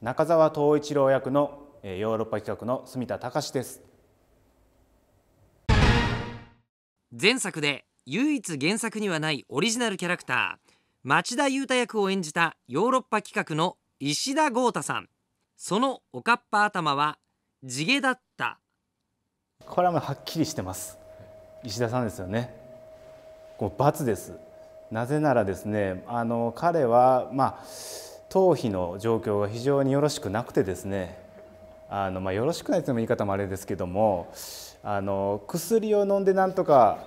中澤東一郎役のヨーロッパ企画の住田隆です前作で唯一原作にはないオリジナルキャラクター町田裕太役を演じたヨーロッパ企画の石田豪太さんそのおかっぱ頭は地毛だったこれはもうはっきりしてます石田さんですよねこう罰ですなぜならですねあの彼はまあ頭皮の状況が非常によろしくなくてですねあの、まあ、よろしくないという言い方もあれですけどもあの薬を飲んでなんとか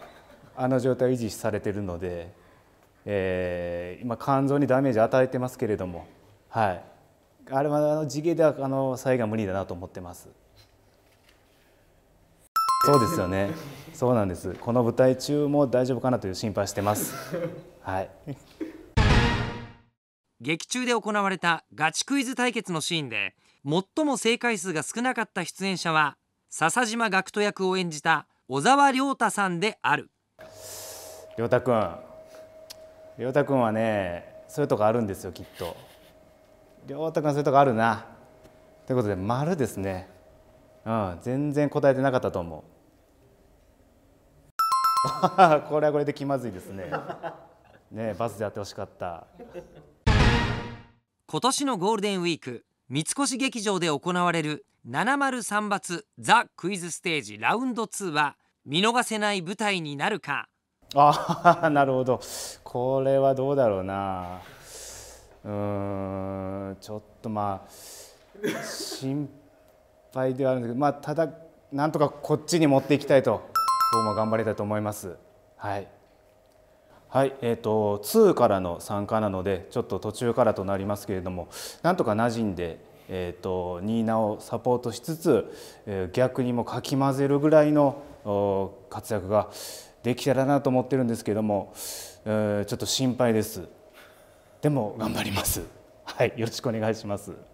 あの状態を維持されてるので、えー、今肝臓にダメージ与えてますけれども、はい、あれはあの地毛ではあの災害無理だなと思ってます。そうですよね。そうなんです。この舞台中も大丈夫かなという心配してます。はい。劇中で行われたガチクイズ対決のシーンで最も正解数が少なかった出演者は笹島学徒役を演じた小沢亮太さんである亮太君亮太君はねそういうとこあるんですよきっと亮太君はそういうとこあるなということで丸ですねうん全然答えてなかったと思う これはこれで気まずいですねねバスでやってほしかった今年のゴールデンウィーク三越劇場で行われる703発ザ・クイズステージラウンド2は見逃せない舞台になるかああ なるほどこれはどうだろうなうんちょっとまあ心配ではあるんですけどまあただなんとかこっちに持っていきたいと僕も頑張れたと思いますはい。はい、えーと、2からの参加なのでちょっと途中からとなりますけれどもなんとか馴染んで、えーと、とニーナをサポートしつつ、えー、逆にもかき混ぜるぐらいの活躍ができたらなと思ってるんですけども、えー、ちょっと心配ですでも頑張りますはいよろしくお願いします